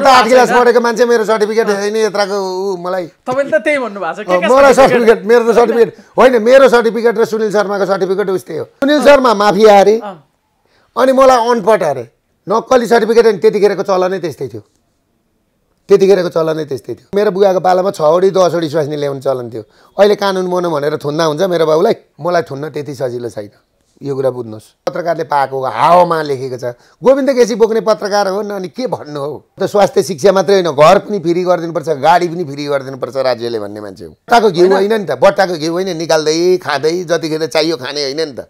आठ क्लास पढेको मान्छे मेरो सर्टिफिकेट छैन यत्राको ऊ मलाई तपाईँले त त्यही भन्नुभएको छ मलाई सर्टिफिकेट मेरो त सर्टिफिकेट होइन मेरो सर्टिफिकेट र सुनिल शर्माको सर्टिफिकेट उस्तै हो सुनिल शर्मा माफिया अरे अनि मलाई अनपट अरे नक्कली सर्टिफिकेट अनि त्यतिखेरको चलनै त्यस्तै थियो त्यतिखेरको चलनै त्यस्तै थियो मेरो बुवाको पालामा छवडी दसवडी स्वास्नी ल्याउने चलन थियो अहिले कानुन मोन भनेर थुन्दा हुन्छ मेरो बाउलाई मलाई थुन्न त्यति सजिलो छैन यो कुरा बुझ्नुहोस् पत्रकारले पाएको हावामा लेखेको छ गोविन्द केसी बोक्ने पत्रकार हो न अनि के भन्नु हो त स्वास्थ्य शिक्षा मात्रै होइन घर पनि फ्री गरिदिनुपर्छ गाडी पनि फ्री गरिदिनुपर्छ राज्यले भन्ने मान्छे हो बट्टाको घिउ होइन नि त बट्टाको घिउ होइन निकाल्दै खाँदै जतिखेर चाहियो खाने होइन नि त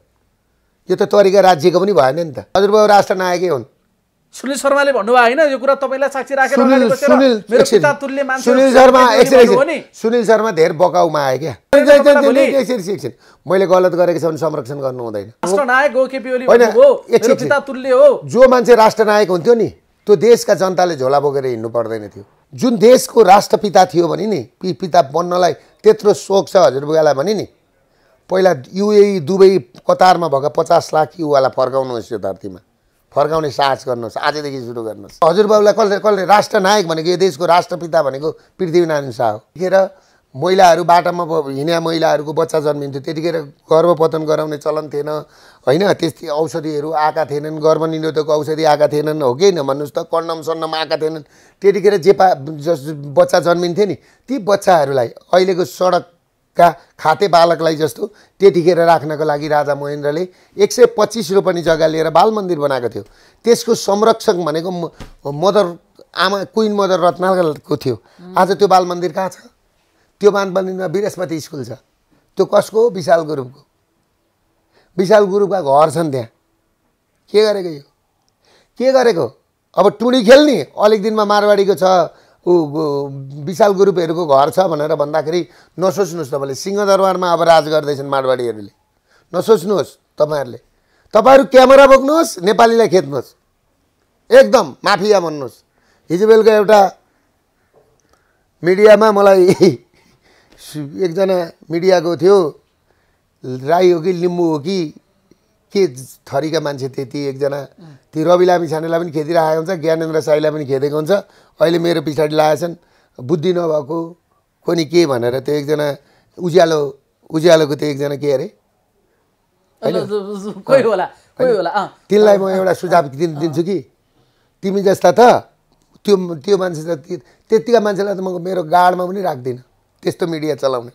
यो त तरिका राज्यको पनि भएन नि त हजुरबाबु राष्ट्र नायकै हुन् सुनिल शर्माले भन्नुभयो होइन यो कुरा तपाईँलाई साक्षी राखेर मेरो पिता तुल्य मान्छे सुनिल शर्मा एकछिन सुनिल शर्मा धेरै बकाउमा आयो क्या मैले गलत गरेको छ भने संरक्षण गर्नु हुँदैन राष्ट्रनायक ओली हो मेरो पिता तुल्य हो जो मान्छे राष्ट्रनायक हुन्थ्यो नि त्यो देशका जनताले झोला बोकेर हिँड्नु पर्दैन थियो जुन देशको राष्ट्रपिता थियो भने नि पिता बन्नलाई त्यत्रो सोख छ हजुरबुवालाई भने नि पहिला युए दुबई कतारमा भएका पचास लाख युवालाई फर्काउनुहोस् यो धरतीमा फर्काउने साहस गर्नुहोस् आजदेखि सुरु गर्नुहोस् हजुरबाबुलाई कसले कसले राष्ट्रनायक भनेको यो देशको राष्ट्रपिता भनेको पृथ्वीनारायण शाह हो त्यतिखेर महिलाहरू बाटामा हिँड्या महिलाहरूको बच्चा जन्मिन्थ्यो त्यतिखेर गर्भपतन गराउने चलन थिएन होइन त्यस्तै औषधिहरू आएका थिएनन् गर्भ निरोधक औषधि आएका थिएनन् हो कि भन्नुहोस् त कन्डम सन्डम आएका थिएनन् त्यतिखेर जेपा जस बच्चा जन्मिन्थ्यो नि ती बच्चाहरूलाई अहिलेको सडक का खाते बालकलाई जस्तो त्यतिखेर राख्नको लागि राजा महेन्द्रले एक सय पच्चिस रोपनी जग्गा लिएर बाल मन्दिर बनाएको थियो त्यसको संरक्षक भनेको मदर आमा क्विन मदर रत्नालको थियो आज त्यो बाल मन्दिर कहाँ छ त्यो बाल मन्दिरमा बृहस्पति स्कुल छ त्यो कसको हो विशाल गुरुङको विशाल गुरुङका घर छन् त्यहाँ के गरेको यो के गरेको अब टुँडी खेल्ने अलिक दिनमा मारवाडीको छ ऊ विशाल गुरुपहरूको घर छ भनेर भन्दाखेरि नसोच्नुहोस् तपाईँले सिंहदरबारमा अब राज गर्दैछन् माडवाडीहरूले नसोच्नुहोस् तपाईँहरूले तपाईँहरू क्यामेरा बोक्नुहोस् नेपालीलाई खेद्नुहोस् एकदम माफिया भन्नुहोस् हिजो बेलुका एउटा मिडियामा मलाई एकजना मिडियाको थियो राई हो कि लिम्बू हो कि के थरीका मान्छे त्यति एकजना ती रवि लामी छानेलाई पनि खेदिरहेको हुन्छ ज्ञानेन्द्र साईलाई पनि खेदेको हुन्छ अहिले मेरो पछाडि लागेछन् बुद्धि नभएको कोनी के भनेर त्यो एकजना उज्यालो उज्यालोको त्यो एकजना के अरे तिनलाई म एउटा सुझाव दिन्छु कि तिमी जस्ता त त्यो त्यो मान्छे त त्यतिका मान्छेलाई त म मेरो गाडमा पनि राख्दिनँ त्यस्तो मिडिया चलाउने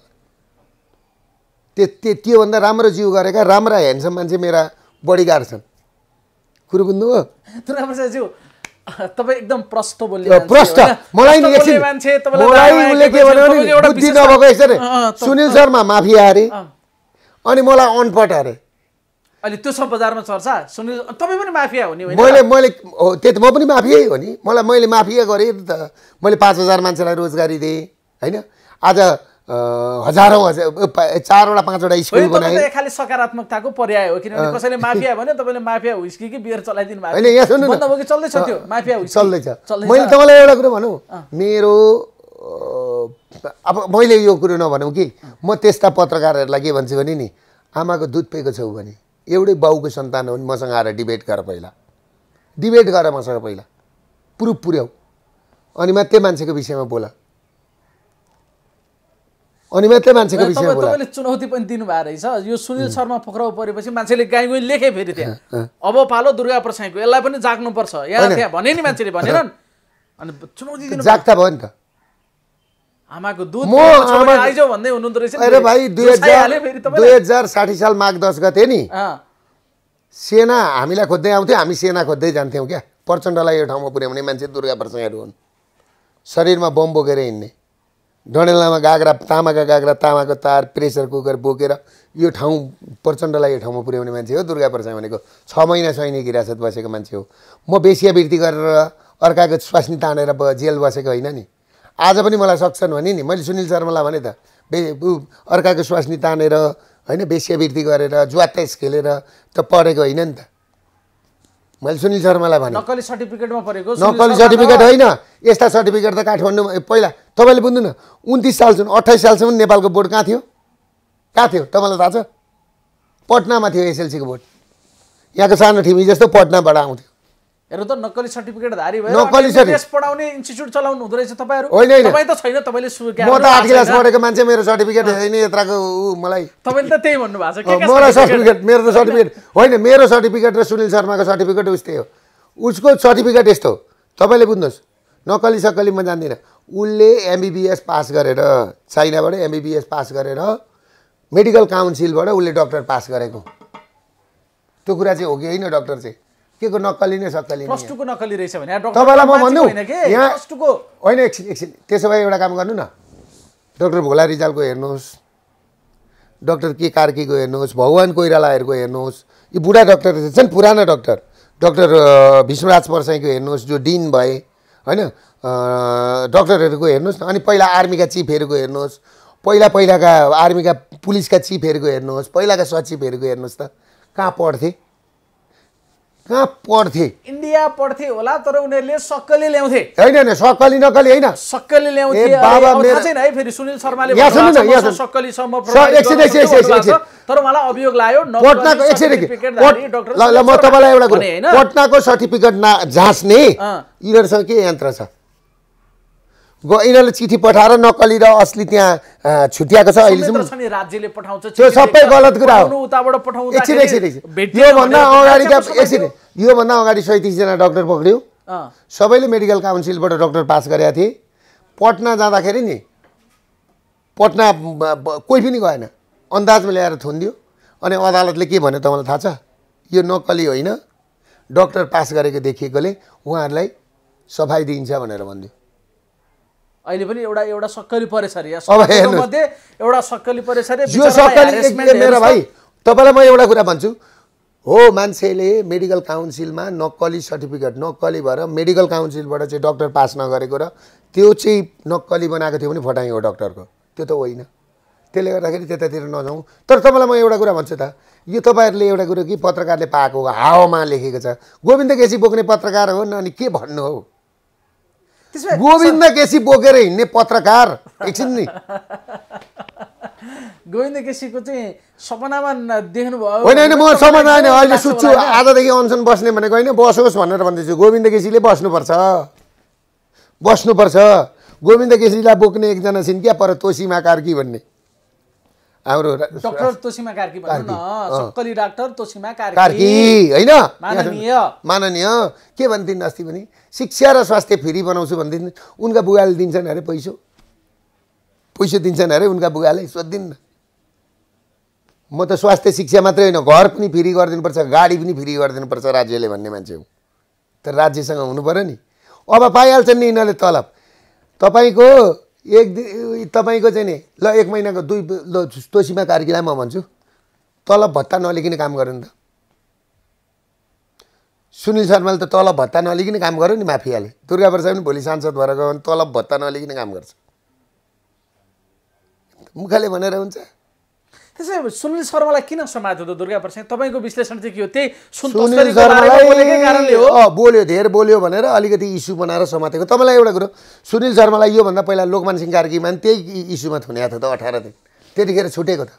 त्यो त्योभन्दा राम्रो जिउ गरेका राम्रा ह्यान्डसम मान्छे मेरा बडीगार्ड छन् कुरो बुझ्नु हो तपाईँ एकदम प्रष्ट बोल्ने प्रष्ट मलाई नि एकछिन मलाई उसले के भन्यो भने बुद्धि नभएको रहेछ अरे सुनिल शर्मा माफिया अरे अनि मलाई अनपट अरे अहिले त्यो सब बजारमा चर्चा सुनिल तपाईँ पनि माफिया हो नि मैले मैले हो त्यो त म पनि माफियै हो नि मलाई मैले माफिया गरेँ त मैले पाँच हजार मान्छेलाई रोजगारी दिएँ होइन आज हजारौँ हजार चारवटा पाँचवटा स्कुल बनाए खालि सकारात्मकताको पर्याय हो किनभने कसैले माफिया भने तपाईँले माफिया हुस्की कि बियर चलाइदिनु भएको होइन यहाँ सुन्नु चल्दैछ त्यो माफिया चल्दैछ मैले तपाईँलाई एउटा कुरो भनौँ मेरो अब मैले यो कुरो नभनौँ कि म त्यस्ता पत्रकारहरूलाई के भन्छु भने नि आमाको दुध पेको छौ भने एउटै बाउको सन्तान हो नि मसँग आएर डिबेट गर पहिला डिबेट गर मसँग पहिला प्रुफ पुर्याऊ अनि म मान्छेको विषयमा बोला अनि मात्रै मान्छेको विषय तपाईँले चुनौती पनि दिनुभएको रहेछ यो सुनिल शर्मा पोखराउ परेपछि मान्छेले गाई गुई लेखे फेरि त्यहाँ अब पालो दुर्गा प्रसाईको यसलाई पनि जाग्नुपर्छ यहाँ त्यहाँ भने नि मान्छेले भनेर अनि चुनौती दिनु जाग्दा भयो नि त आमाको दुध भन्दै हुनुहुँदो रहेछ अरे भाइ दुई हजार साठी साल माघ दस गते नि सेना हामीलाई खोज्दै आउँथ्यो हामी सेना खोज्दै जान्थ्यौँ क्या प्रचण्डलाई यो ठाउँमा पुर्याउने मान्छे दुर्गा प्रसाईहरू हुन् शरीरमा बम बोकेर हिँड्ने डणेलामा गाग्रा तामाका गाग्रा तामाको तार प्रेसर कुकर बोकेर यो ठाउँ प्रचण्डलाई यो ठाउँमा पुर्याउने मान्छे हो दुर्गा प्रसाई भनेको छ महिना सैनिक हिरासत बसेको मान्छे हो म बेसियावृत्ति गरेर अर्काको स्वास्नी तानेर ब जेल बसेको होइन नि आज पनि मलाई सक्छन् भने नि मैले सुनिल शर्मालाई भने त बे अर्काको स्वास्नी तानेर होइन बेसियावृत्ति गरेर ज्वातेस खेलेर त पढेको होइन नि त मैले सुनिल शर्मालाई भने नक्कली सर्टिफिकेटमा परेको नक्कली सर्टिफिकेट होइन यस्ता सर्टिफिकेट त काठमाडौँ पहिला तपाईँले बुझ्नु न उन्तिस सालसम्म अठाइस सालसम्म नेपालको बोर्ड कहाँ थियो कहाँ थियो तपाईँलाई थाहा छ पटनामा थियो एसएलसीको बोर्ड यहाँको सानो ठिमी जस्तो पटनाबाट आउँथ्यो हेर त नक्कली सर्टिफिकेट धारी भयो नक्कली सर्टिफिकेट पढाउने इन्स्टिच्युट चलाउनु हुँदो रहेछ तपाईँहरू होइन तपाईँ त छैन तपाईँले म त आठ क्लास पढेको मान्छे मेरो सर्टिफिकेट छैन यत्राको ऊ मलाई तपाईँले त त्यही भएको छ मेरो सर्टिफिकेट मेरो त सर्टिफिकेट होइन मेरो सर्टिफिकेट र सुनिल शर्माको सर्टिफिकेट उस्तै हो उसको सर्टिफिकेट यस्तो तपाईले तपाईँले बुझ्नुहोस् नक्कली सक्कली म जान्दिनँ उसले एमबिबिएस पास गरेर चाइनाबाट एमबिबिएस पास गरेर मेडिकल काउन्सिलबाट उसले डक्टर पास गरेको त्यो कुरा चाहिँ हो कि होइन डक्टर चाहिँ के को नक्कली नै सक्कली तपाईँलाई म भन्नु यहाँ होइन एकछिन एकछिन त्यसो भए एउटा काम गर्नु न डक्टर भोला रिजालको हेर्नुहोस् डक्टर के कार्कीको हेर्नुहोस् भगवान् कोइरालाहरूको हेर्नुहोस् यी बुढा डक्टर छन् पुरानो डक्टर डक्टर भीष्मराज परसाईको हेर्नुहोस् जो डिन भए होइन डक्टरहरूको हेर्नुहोस् न अनि पहिला आर्मीका चिफहरूको हेर्नुहोस् पहिला पहिलाका आर्मीका पुलिसका चिफहरूको हेर्नुहोस् पहिलाका सचिवहरूको हेर्नुहोस् त कहाँ पढ्थे कहाँ पढ्थे इन्डिया पढ्थे होला तर उनीहरूले सक्कली ल्याउँथे होइन सक्कली नकली होइन सक्कली ल्याउँथे छैन है फेरि सुनिल शर्माले सक्कलीसम्म तर मलाई अभियोग लाग्यो पटनाको ल म तपाईँलाई एउटा कुरा पटनाको सर्टिफिकेट ना जाँच्ने यिनीहरूसँग के यन्त्र छ यिनीहरूले चिठी पठाएर नक्कली र असली त्यहाँ छुट्याएको छ अहिलेसम्म सबै गलत कुरा हो एकछिन योभन्दा अगाडिका एकछिन योभन्दा अगाडि सैतिसजना डक्टर पक्रियो सबैले मेडिकल काउन्सिलबाट डक्टर पास गरेका थिए पटना जाँदाखेरि नि पटना कोही पनि गएन अन्दाजमा ल्याएर थुनिदियो अनि अदालतले के भन्यो तपाईँलाई थाहा छ यो नक्कली होइन डक्टर पास गरेको देखिएकोले उहाँहरूलाई सफाइ दिइन्छ भनेर भनिदियो अहिले पनि एउटा एउटा सक्कली परेछ अरे मध्ये एउटा सक्कली परेछ अरे यो सक्कली मेरो भाइ तपाईँलाई म एउटा कुरा भन्छु हो मान्छेले मेडिकल काउन्सिलमा नक्कली सर्टिफिकेट नक्कली भएर मेडिकल काउन्सिलबाट चाहिँ डक्टर पास नगरेको र त्यो चाहिँ नक्कली बनाएको थियो भने फटाइ हो डक्टरको त्यो त होइन त्यसले गर्दाखेरि त्यतातिर नजाउँ तर तपाईँलाई म एउटा कुरा भन्छु त यो तपाईँहरूले एउटा कुरो कि पत्रकारले पाएको हावामा लेखेको छ गोविन्द केसी बोक्ने पत्रकार हो न अनि के भन्नु हो गोविन्द केसी बोकेर हिँड्ने पत्रकार एकछिन नि गोविन्द केसीको चाहिँ सपनामा देख्नुभयो होइन होइन म सपना होइन अहिले सुत्छु आजदेखि अनसन बस्ने भनेको होइन बसोस् भनेर भन्दैछु गोविन्द केसीले बस्नुपर्छ बस्नुपर्छ गोविन्द केसीलाई बोक्ने एकजना छिन् क्या पर तोसी कार्की भन्ने हाम्रो डाक्टर तोसिमा कार्की भन्नु न सक्कली डाक्टर तोसिमा कार्की कार्की होइन माननीय माननीय के भन्थिन् अस्ति पनि शिक्षा र स्वास्थ्य फ्री बनाउँछु भनिदिन् उनका बुगाले दिन्छन् अरे पैसो पैसो दिन्छन् अरे उनका बुगाले सोधिदिन् म त स्वास्थ्य शिक्षा मात्रै होइन घर पनि फ्री गरिदिनुपर्छ गाडी पनि फ्री गरिदिनुपर्छ राज्यले भन्ने मान्छे हो तर राज्यसँग हुनु पऱ्यो नि अब पाइहाल्छन् नि यिनीहरूले तलब तपाईँको एक दिन तपाईँको चाहिँ नि ल एक महिनाको दुई तोसीमा कार्कीलाई म भन्छु तलब भत्ता नलिकन काम गर्यो नि त सुनिल शर्माले त तलब भत्ता नलिकन काम गर्यो नि माफियाले दुर्गा प्रसाद पनि भोलि सांसद भएर गयो भने तलब भत्ता नलिकन काम गर्छ मुखले भनेर हुन्छ त्यसै सुनिल शर्मालाई किन समाज त दुर्गा प्रसाद तपाईँको विश्लेषण चाहिँ के हो त्यही सुनिल शर्मालाई बोल्यो धेर बोल्यो भनेर अलिकति इस्यु बनाएर समातेको तपाईँलाई एउटा कुरो सुनिल शर्मालाई योभन्दा पहिला लोकमान सिंह कार्कीमा पनि त्यही इस्युमा थुन्याएको थियो त अठार दिन त्यतिखेर छुटेको त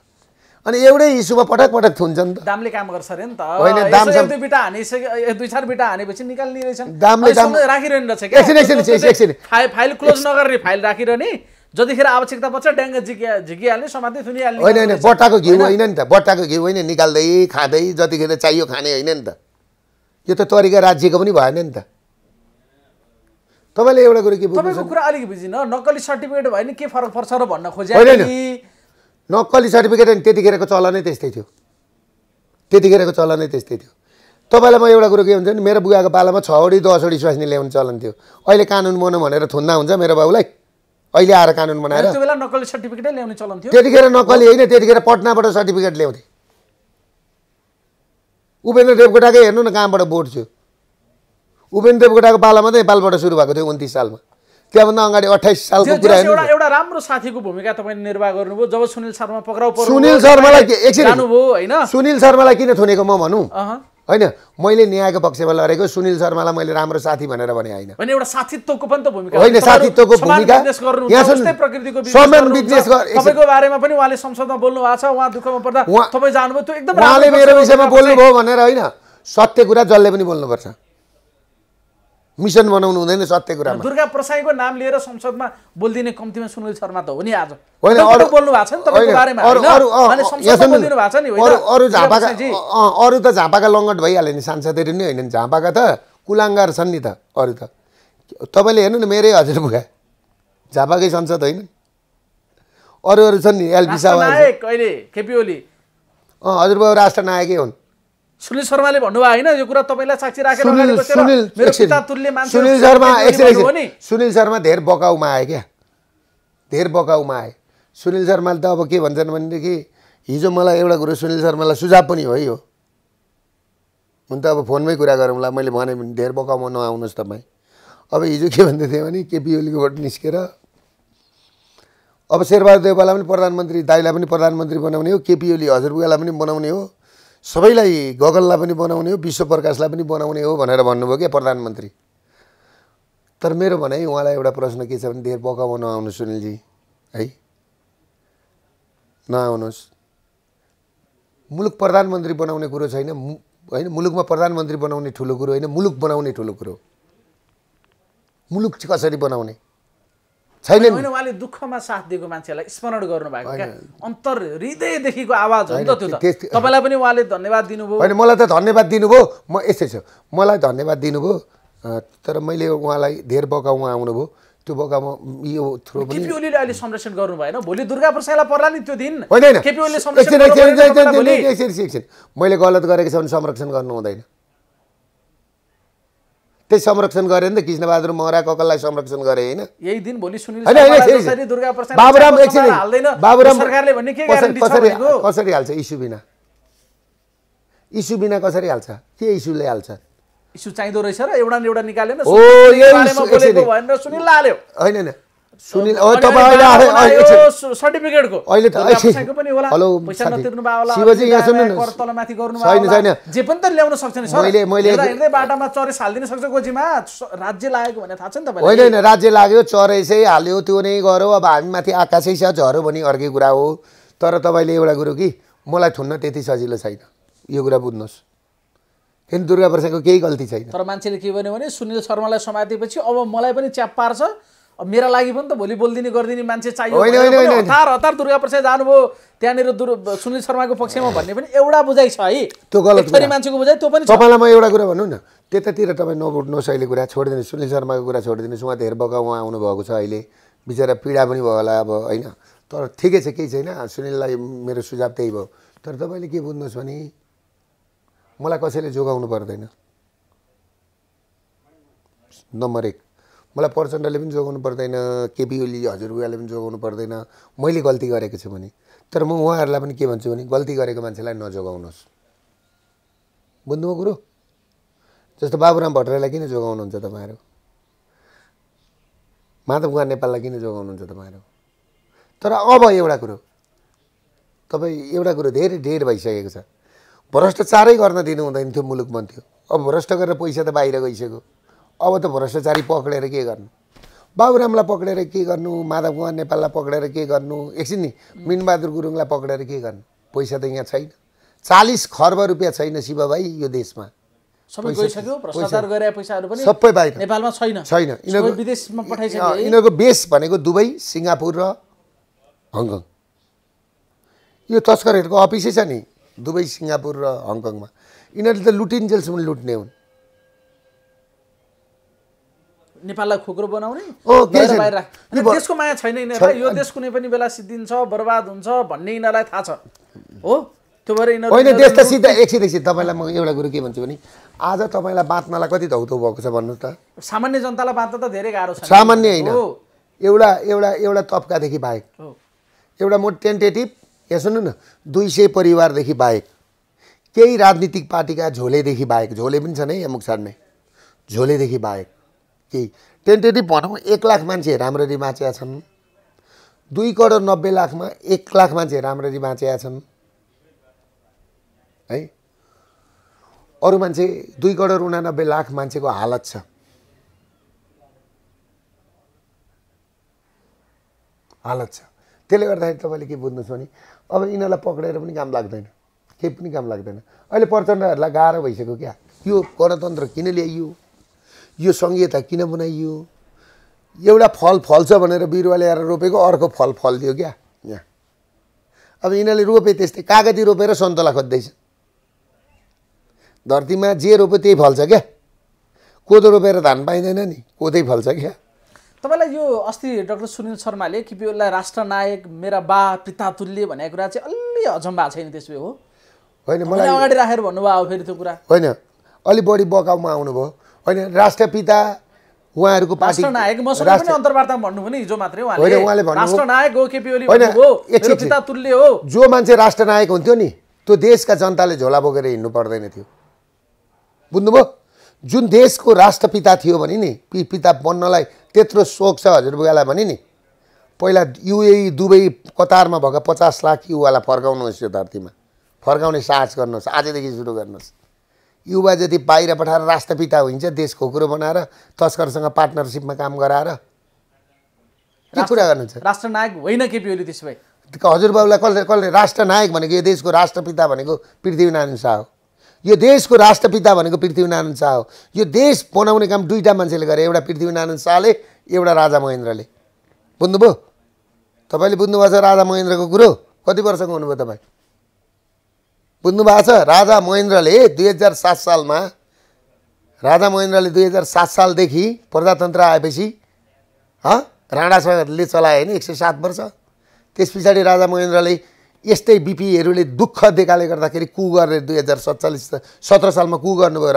अनि एउटै इस्युमा पटक पटक थुन्छ नि त दामले काम गर्छ अरे नि त होइन दाम बिटा हानिसक्यो दुई चार बिटा हानेपछि निकाल्ने रहेछ दामले दाम रहेछ एकछिन एकछिन फाइल क्लोज नगर्ने फाइल राखिरहने जतिखेर आवश्यकता पर्छ ड्याङ्ग झिकिया झिकिहाल्ने समात्ने थुनिहाल्ने होइन होइन बट्टाको घिउ होइन नि त बट्टाको घिउ होइन निकाल्दै खाँदै जतिखेर चाहियो खाने होइन नि त यो त तरिका राज्यको पनि भएन नि त तपाईँले एउटा कुरो के तपाईँको कुरा अलिक बुझिन नक्कली सर्टिफिकेट भयो भने के फरक पर्छ र भन्न खोजे नक्कली सर्टिफिकेट अनि त्यतिखेरको चलनै त्यस्तै थियो त्यतिखेरको चलनै त्यस्तै थियो तपाईँलाई म एउटा कुरो के हुन्छ भने मेरो बुवाको पालामा छवटी दसवटी स्वास्नी ल्याउने चलन थियो अहिले कानुन बनाऊ भनेर थुन्दा हुन्छ मेरो बाबुलाई अहिले आएर कानुन बनाएर त्यो बेला नक्कली सर्टिफिकेटै ल्याउने चलन थियो त्यतिखेर नक्कली होइन त्यतिखेर पटनाबाट सर्टिफिकेट ल्याउँथे उपेन्द्र देवकोटाकै हेर्नु न कहाँबाट बोर्ड थियो उपेन्द्र देवकोटाको पाला मात्रै नेपालबाट सुरु भएको थियो उन्तिस सालमा त्योभन्दा अगाडि अठाइस सालको कुरा एउटा एउटा राम्रो साथीको भूमिका तपाईँले निर्वाह गर्नुभयो जब सुनिल शर्मा पक्राउ सुनिल शर्मालाई एकछिन होइन सुनिल शर्मालाई किन थुनेको म भनौँ होइन मैले न्यायको पक्षमा लडेको सुनिल शर्मालाई मैले राम्रो साथी भनेर भने होइन एउटा साथीत्वको पनि त भूमिका होइन साथीत्वको भूमिका यहाँ सुन प्रकृतिको समान बिजनेस तपाईँको बारेमा पनि उहाँले संसदमा बोल्नु भएको छ उहाँ दुःखमा पर्दा तपाईँ जानुभयो त्यो एकदम उहाँले मेरो विषयमा बोल्नुभयो भनेर होइन सत्य कुरा जसले पनि बोल्नुपर्छ मिसन बनाउनु हुँदैन सत्य कुरा दुर्गा प्रसाईको नाम लिएर संसदमा बोलिदिने कम्तीमा सुनिल शर्मा त हो नि आज होइन अरू बोल्नु भएको छ नि अरू त झापाका लङ्गट भइहाल्यो नि सांसदहरू नै होइन झापाका त कुलाङ्गार छन् नि त अरू त तपाईँले हेर्नु न मेरै हजुरबुगा झापाकै सांसद होइन अरू अरू छन् नि एलपी अँ हजुरबाबु राष्ट्र नायकै हुन् सुनिल शर्माले भन्नुभयो होइन यो कुरा तपाईँलाई साक्षी राखेर सुनिल शर्मा सुनिल शर्मा धेर बकाउमा आयो क्या धेर बकाउमा आए सुनिल शर्माले त अब के भन्छन् भनेदेखि हिजो मलाई एउटा कुरो सुनिल शर्मालाई सुझाव पनि हो यो हुन त अब फोनमै कुरा गरौँला मैले भने धेर बकाउमा नआउनुहोस् तपाईँ अब हिजो के भन्दै थिएँ भने केपी ओलीकोबाट निस्केर अब शेरबहादुर देवपालाई पनि प्रधानमन्त्री दाईलाई पनि प्रधानमन्त्री बनाउने हो केपी ओली हजुरबुवालाई पनि बनाउने हो सबैलाई गगनलाई पनि बनाउने हो विश्वप्रकाशलाई पनि बनाउने हो भनेर भन्नुभयो क्या प्रधानमन्त्री तर मेरो भनाइ उहाँलाई एउटा प्रश्न के छ भने धेर पकाउन नआउनु सुनिलजी है नआउनुहोस् मुलुक प्रधानमन्त्री बनाउने कुरो छैन होइन मुलुकमा प्रधानमन्त्री बनाउने ठुलो कुरो होइन मुलुक बनाउने ठुलो कुरो मुलुक चाहिँ कसरी बनाउने छैन उहाँले दुःखमा साथ दिएको मान्छेलाई स्मरण गर्नुभएको अन्तर हृदयदेखिको आवाज हो नि त त्यो त तपाईँलाई पनि उहाँले धन्यवाद दिनुभयो होइन मलाई त धन्यवाद दिनुभयो म यस्तै छु मलाई धन्यवाद दिनुभयो तर मैले उहाँलाई धेर बगा उहाँ आउनुभयो त्यो बगामा यो थ्रो केपी ओलीले अहिले संरक्षण गर्नु भएन भोलि दुर्गा प्रसादलाई पर्ला नि त्यो दिन होइन मैले गलत गरेको छ भने संरक्षण गर्नु हुँदैन त्यही संरक्षण गरे नि त कृष्णबहादुर महरा ककललाई संरक्षण गरे होइन यही दिन भोलि सुनिल बाबुराम एकछिन बाबुराम सरकारले भन्ने के कसरी कसरी हाल्छ इस्यु बिना इस्यु बिना कसरी हाल्छ के इस्युले हाल्छ इस्यु चाहिँ रहेछ र एउटा एउटा निकालेन होइन राज्य होइन होइन राज्य लाग्यो चरे चाहिँ हाल्यो त्यो नै गरौँ अब हामी माथि आकाशै छ झऱ्यो भने अर्कै कुरा हो तर तपाईँले एउटा कुरो कि मलाई थुन्न त्यति सजिलो छैन यो कुरा बुझ्नुहोस् किन दुर्गा प्रसादको केही गल्ती छैन तर मान्छेले के भन्यो भने सुनिल शर्मालाई समातेपछि अब मलाई पनि च्याप पार्छ अब मेरा लागि पनि त भोलि बोलिदिने गरिदिने मान्छे चाहियो हतार हतार दुर्गा प्रसाद जानुभयो त्यहाँनिर दुर् सुनिल शर्माको पक्षमा भन्ने पनि एउटा बुझाइ छ है त्यो गलत मान्छेको बुझाइ त्यो पनि तपाईँलाई म एउटा कुरा भनौँ न त्यतातिर तपाईँ नबुट्नुहोस् अहिले कुरा छोडिदिनुहोस् सुनिल शर्माको कुरा छोडिदिनुहोस् उहाँ त बगाउ उहाँ आउनुभएको छ अहिले बिचरा पीडा पनि भयो होला अब होइन तर ठिकै छ केही छैन सुनिललाई मेरो सुझाव त्यही भयो तर तपाईँले के बुझ्नुहोस् भने मलाई कसैले जोगाउनु पर्दैन नम्बर एक मलाई प्रचण्डले पनि जोगाउनु पर्दैन केपी ओली हजुरबुवाले पनि जोगाउनु पर्दैन मैले गल्ती गरेको छु भने तर म उहाँहरूलाई पनि के भन्छु भने गल्ती गरेको मान्छेलाई नजोगाउनुहोस् बुझ्नुभयो कुरो जस्तो बाबुराम भट्टराईलाई किन जोगाउनुहुन्छ तपाईँहरू माधव कुमार नेपाललाई किन जोगाउनुहुन्छ तपाईँहरू तर अब एउटा कुरो तपाईँ एउटा कुरो धेरै ढेर भइसकेको छ भ्रष्टाचारै गर्न दिनु हुँदैन थियो मुलुक थियो अब भ्रष्ट गरेर पैसा त बाहिर गइसक्यो अब त भ्रष्टाचारी पक्रेर के गर्नु बाबुरामलाई पक्रेर के गर्नु माधव कुमार नेपाललाई पक्रेर के गर्नु एकछिन नि मिनबहादुर गुरुङलाई पक्रेर के गर्नु पैसा त यहाँ छैन चालिस खर्ब रुपियाँ छैन शिव भाइ यो देशमा सबै बाहिर नेपालमा छैन छैन यिनीहरूको यिनीहरूको बेस भनेको दुबई सिङ्गापुर र हङकङ यो तस्करहरूको अफिसै छ नि दुबई सिङ्गापुर र हङकङमा यिनीहरूले त लुटिन्जेलसम्म लुट्ने हुन् नेपाललाई खोक्रो बनाउने देशको माया छैन यिनीहरूलाई यो देश कुनै पनि बेला सिद्धिन्छ बर्बाद हुन्छ भन्ने यिनीहरूलाई थाहा छ हो त्यो भएर होइन देश त सिधा एकछिन एकछिन तपाईँलाई म एउटा कुरो के भन्छु भने आज तपाईँलाई बाँच्नलाई कति धौतो भएको छ भन्नुहोस् त सामान्य जनतालाई बाँच्न त धेरै गाह्रो छ सामान्य होइन एउटा एउटा एउटा तबकादेखि बाहेक एउटा म टेन्टेटिभ यहाँ सुन्नु न दुई सय परिवारदेखि बाहेक केही राजनीतिक पार्टीका झोलेदेखि बाहेक झोले पनि छन् है छाड्ने झोलेदेखि बाहेक केही टेन्टेटिभ भनौँ एक लाख मान्छे राम्ररी बाँचेका छन् दुई करोड नब्बे लाखमा एक लाख मान्छे राम्ररी बाँचेका छन् है अरू मान्छे दुई करोड उनानब्बे लाख मान्छेको हालत छ हालत छ त्यसले गर्दाखेरि तपाईँले के बुझ्नुहोस् भने अब यिनीहरूलाई पक्रेर पनि काम लाग्दैन केही पनि काम लाग्दैन अहिले प्रचण्डहरूलाई गाह्रो भइसक्यो क्या यो गणतन्त्र किन ल्याइयो यो सङ्घीयता किन बनाइयो एउटा फल फल्छ भनेर बिरुवा ल्याएर रोपेको अर्को फल फलिदियो क्या यहाँ अब यिनीहरूले रोपे त्यस्तै कागती रोपेर सन्तला खोज्दैछ धरतीमा जे रोप्यो त्यही फल्छ क्या कोदो रोपेर धान पाइँदैन नि कोदै फल्छ क्या तपाईँलाई यो अस्ति डाक्टर सुनिल शर्माले किपिओलाई राष्ट्रनायक मेरा बा पितातुल्य भन्ने कुरा चाहिँ अलि भएको छैन त्यसो हो होइन मलाई अगाडि राखेर भन्नुभयो फेरि त्यो कुरा होइन अलि बढी बकाउमा आउनुभयो होइन राष्ट्रपिता उहाँहरूको पार्टी अन्तर्वार्तामा भन्नुभयो हिजो मात्रै उहाँले राष्ट्रनायक हो हो जो मान्छे राष्ट्र नायक हुन्थ्यो नि त्यो देशका जनताले झोला बोकेर हिँड्नु पर्दैन थियो बुझ्नुभयो जुन देशको राष्ट्रपिता थियो भने नि पि पिता बन्नलाई त्यत्रो सोख छ हजुरबुवालाई भने नि पहिला युए दुबई कतारमा भएको पचास लाख युवालाई फर्काउनुहोस् यो धरतीमा फर्काउने साहस गर्नुहोस् आजदेखि सुरु गर्नुहोस् युवा जति बाहिर पठाएर राष्ट्रपिता हुन्छ देशको कुरो बनाएर तस्करसँग पार्टनरसिपमा काम गराएर के कुरा गर्नुहुन्छ राष्ट्रनायक होइन केपी ओली त्यसो भए हजुरबाबुलाई कसले कसले राष्ट्रनायक भनेको यो देशको राष्ट्रपिता भनेको पृथ्वीनारायण शाह हो यो देशको राष्ट्रपिता भनेको पृथ्वीनारायण शाह हो यो देश बनाउने काम दुईवटा मान्छेले गरे एउटा पृथ्वीनारायण शाहले एउटा राजा महेन्द्रले बुझ्नुभयो तपाईँले बुझ्नुभएको छ राजा महेन्द्रको कुरो कति वर्षको हुनुभयो तपाईँ बुझ्नु भएको छ राजा महेन्द्रले दुई हजार सात सालमा राजा महेन्द्रले दुई हजार सात सालदेखि प्रजातन्त्र आएपछि राणासँगले चलाए होइन एक सय सात वर्ष त्यस पछाडि राजा महेन्द्रले यस्तै बिपीहरूले दुःख देखाले गर्दाखेरि कु गरेर दुई हजार सत्तालिस सत्र सालमा कु गर्नुभयो राजा